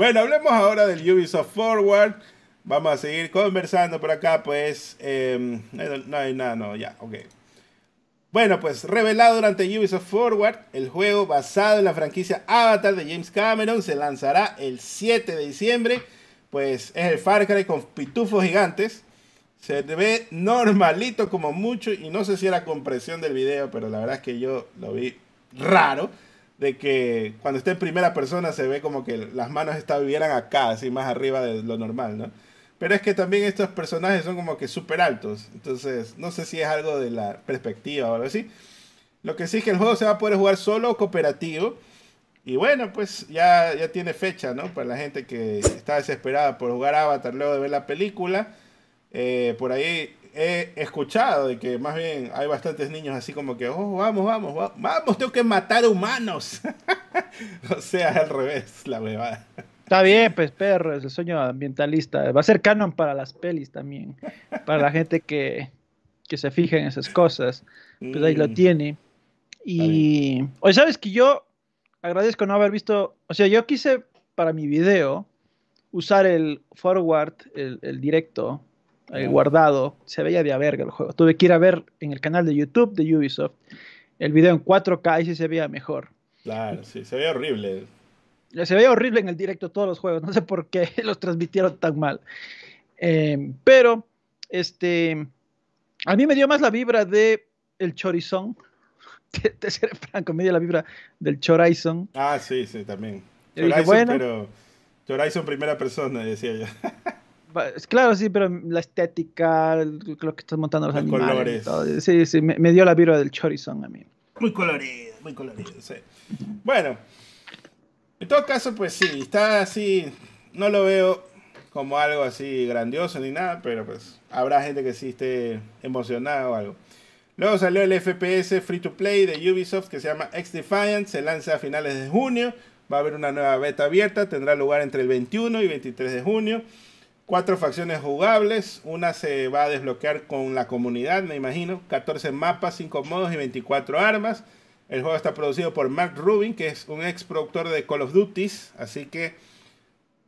Bueno, hablemos ahora del Ubisoft Forward. Vamos a seguir conversando por acá, pues. Em, no hay nada, no, ya, ok. Bueno, pues revelado durante Ubisoft Forward, el juego basado en la franquicia Avatar de James Cameron se lanzará el 7 de diciembre. Pues es el Far Cry con pitufos gigantes. Se ve normalito como mucho y no sé si era compresión del video, pero la verdad es que yo lo vi raro de que cuando esté en primera persona se ve como que las manos estuvieran acá, así más arriba de lo normal, ¿no? Pero es que también estos personajes son como que súper altos, entonces no sé si es algo de la perspectiva o algo así. Lo que sí es que el juego se va a poder jugar solo o cooperativo. Y bueno, pues ya, ya tiene fecha, ¿no? Para la gente que está desesperada por jugar Avatar luego de ver la película. Eh, por ahí he escuchado de que más bien hay bastantes niños así como que, oh, vamos, vamos, vamos, tengo que matar humanos. o sea, al revés, la huevada. Está bien, pues perro, es el sueño ambientalista. Va a ser canon para las pelis también, para la gente que, que se fije en esas cosas. Pues ahí lo mm. tiene. Y, oye, ¿sabes que yo agradezco no haber visto, o sea, yo quise para mi video usar el forward, el, el directo, eh, guardado. Se veía de a verga el juego. Tuve que ir a ver en el canal de YouTube de Ubisoft el video en 4K y sí se veía mejor. Claro, sí, se veía horrible. Se veía horrible en el directo todos los juegos. No sé por qué los transmitieron tan mal. Eh, pero, este, a mí me dio más la vibra de el chorizón. Te, seré franco, me dio la vibra del Chorizon. Ah, sí, sí, también. pero... Chorizon primera persona, decía yo. Claro, sí, pero la estética, lo que estás montando los, animales, Colores. sí, sí, me, dio la vibra del chorizón a mí. Muy colorido, muy colorido, sí. Bueno, en todo caso, pues sí, está así. No lo veo como algo así grandioso ni nada, pero pues habrá gente que sí esté emocionada o algo. Luego salió el FPS Free to Play de Ubisoft que se llama X Defiant, se lanza a finales de junio, va a haber una nueva beta abierta, tendrá lugar entre el 21 y 23 de junio. Cuatro facciones jugables. Una se va a desbloquear con la comunidad, me imagino. 14 mapas, cinco modos y 24 armas. El juego está producido por Mark Rubin, que es un ex productor de Call of Duty. Así que,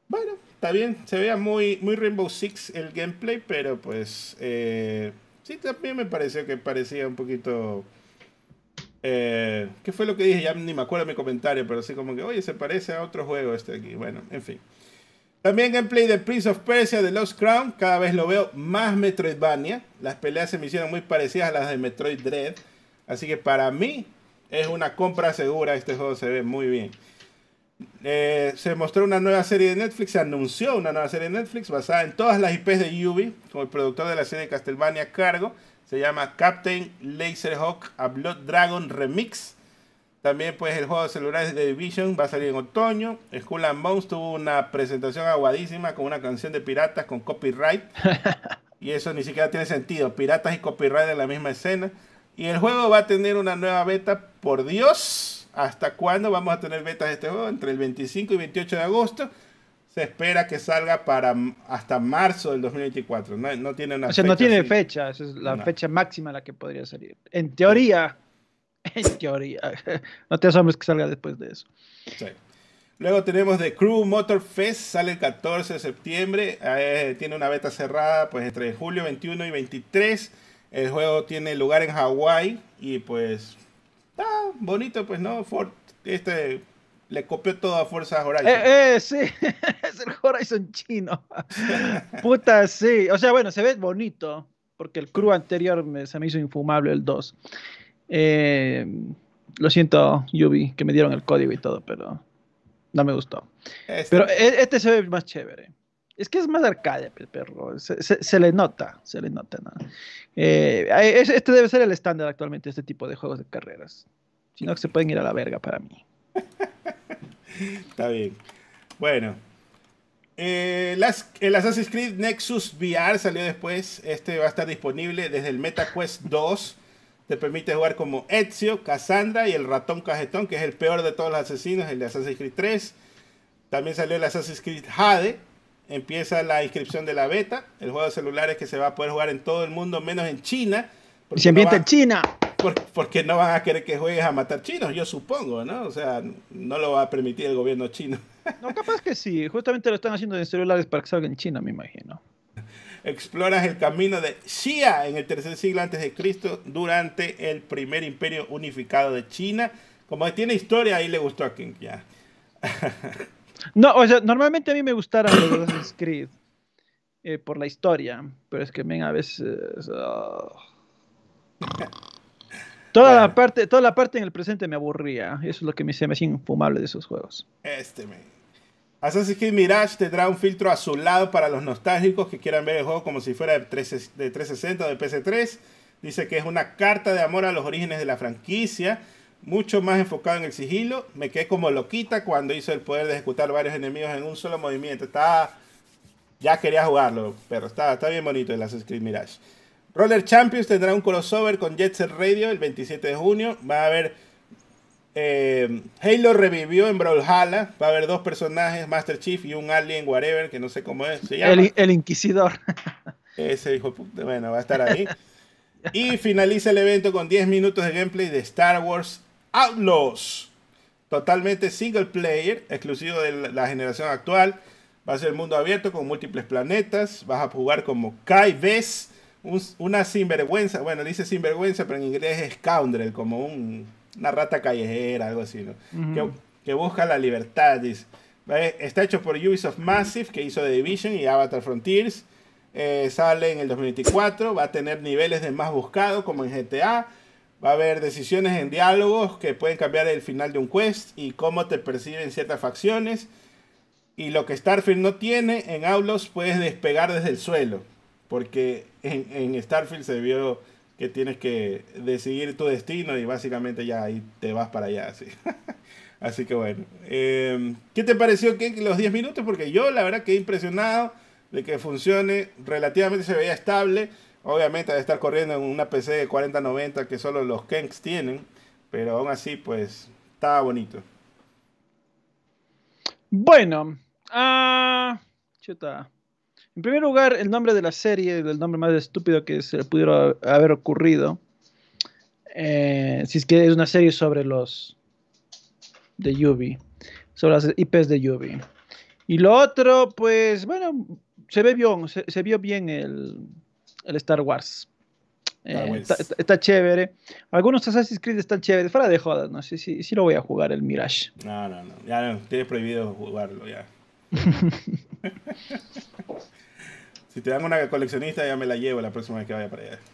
bueno, está bien. Se veía muy, muy Rainbow Six el gameplay, pero pues eh, sí, también me pareció que parecía un poquito... Eh, ¿Qué fue lo que dije? Ya ni me acuerdo mi comentario, pero así como que, oye, se parece a otro juego este aquí. Bueno, en fin. También gameplay de Prince of Persia de Lost Crown. Cada vez lo veo más Metroidvania. Las peleas se me hicieron muy parecidas a las de Metroid Dread. Así que para mí es una compra segura. Este juego se ve muy bien. Eh, se mostró una nueva serie de Netflix. Se anunció una nueva serie de Netflix basada en todas las IPs de Yubi. Como el productor de la serie de Castlevania cargo. Se llama Captain Laserhawk a Blood Dragon Remix. También pues el juego de celulares de Division va a salir en otoño. Skull and Bones tuvo una presentación aguadísima con una canción de piratas con copyright. y eso ni siquiera tiene sentido. Piratas y copyright en la misma escena. Y el juego va a tener una nueva beta, por Dios. ¿Hasta cuándo vamos a tener betas de este juego? Entre el 25 y 28 de agosto. Se espera que salga para hasta marzo del 2024. No, tiene una O sea, no tiene fecha. Esa es la fecha máxima a la que podría salir. En teoría En teoría. No te asombres que salga después de eso. Luego tenemos The Crew Motor Fest, sale el 14 de septiembre, eh, tiene una beta cerrada pues entre julio 21 y 23. El juego tiene lugar en Hawái y pues bonito, pues no, este le copió todo a Forza Horizon. Eh, eh sí, es el Horizon chino. Puta, sí. O sea, bueno, se ve bonito, porque el crew anterior se me hizo infumable el 2. Eh, lo siento, Yubi, que me dieron el código y todo, pero no me gustó. Este. Pero e, este se ve más chévere. Es que es más arcade, perro. Se, le nota, se le nota. Eh, este debe ser el estándar actualmente, este tipo de juegos de carreras. sino que se pueden ir a la verga para mí. Está bien. Bueno. Eh, las, el Assassin's Creed Nexus VR salió después. Este va a estar disponible desde el MetaQuest 2 te permite jugar como Ezio, Cassandra y el ratón cajetón, que es el peor de todos los asesinos, el de Assassin's Creed 3. También salió el Assassin's Creed Jade. Empieza la inscripción de la beta, el juego de celulares que se va a poder jugar en todo el mundo, menos en China. Y se ambienta en China. Porque, no van a querer que juegues a matar chinos, yo supongo, ¿no? O sea, no lo va a permitir el gobierno chino. No, capaz que sí. Justamente lo están haciendo en celulares para que salga en China, me imagino exploras el camino de Xia en el tercer siglo antes de Cristo durante el primer imperio unificado de China. Como tiene historia, ahí le gustó a King, ya. no, o sea, normalmente a mí me gustaran los Assassin's Creed eh, por la historia, pero es que, ven, a veces... Eh, toda, la parte, toda la parte en el presente me aburría. Eso es lo que me, se me infumable de esos juegos. Este, me... Assassin's Creed Mirage tendrá un filtro azulado para los nostálgicos que quieran ver el juego como si fuera de, 360 o de PS3. Dice que es una carta de amor a los orígenes de la franquicia, mucho más enfocado en el sigilo. Me quedé como loquita cuando hizo el poder de ejecutar varios enemigos en un solo movimiento. ya quería jugarlo, pero está, está bien bonito el Assassin's Creed Mirage. Roller Champions tendrá un crossover con Jet Set Radio el 27 de junio. Va a haber eh, Halo revivió en Brawlhalla. Va a haber dos personajes, Master Chief y un alien, whatever, que no sé cómo es. El, Inquisidor. Ese hijo bueno, va a estar ahí. Y finaliza el evento con 10 minutos de gameplay de Star Wars Outlaws. Totalmente single player, exclusivo de la generación actual. Va a ser el mundo abierto con múltiples planetas. Vas a jugar como Kai Vess, una sinvergüenza. Bueno, dice sinvergüenza, pero en inglés es scoundrel, como un una rata callejera, algo así, ¿no? que, busca la libertad, dice. Eh, está hecho por Ubisoft Massive, que hizo The Division y Avatar Frontiers. Eh, sale en el 2024, va a tener niveles de más buscado, como en GTA. Va a haber decisiones en diálogos que pueden cambiar el final de un quest y cómo te perciben ciertas facciones. Y lo que Starfield no tiene, en Aulos puedes despegar desde el suelo. Porque en, en Starfield se vio que tienes que decidir tu destino y básicamente ya ahí te vas para allá. Así, así que bueno, em, ¿qué te pareció que los 10 minutos? Porque yo la verdad que impresionado de que funcione, relativamente se veía estable. Obviamente de estar corriendo en una PC de 4090 que solo los Kenks tienen, pero aún así pues estaba bonito. Bueno, ah, chuta. En primer lugar, el nombre de la serie, el nombre más estúpido que se le pudiera haber ocurrido. Eh, si es que es una serie sobre los de Yubi, sobre las IPs de Yubi. Y lo otro, pues, bueno, se ve bien, se, vio bien el, el Star Wars. Eh, está, chévere. Algunos Assassin's Creed están chéveres. Fuera de jodas, no sé si, si lo voy a jugar el Mirage. No, no, no. Ya no, tienes prohibido jugarlo ya. Si te dan una coleccionista, ya me la llevo la próxima vez que vaya para allá.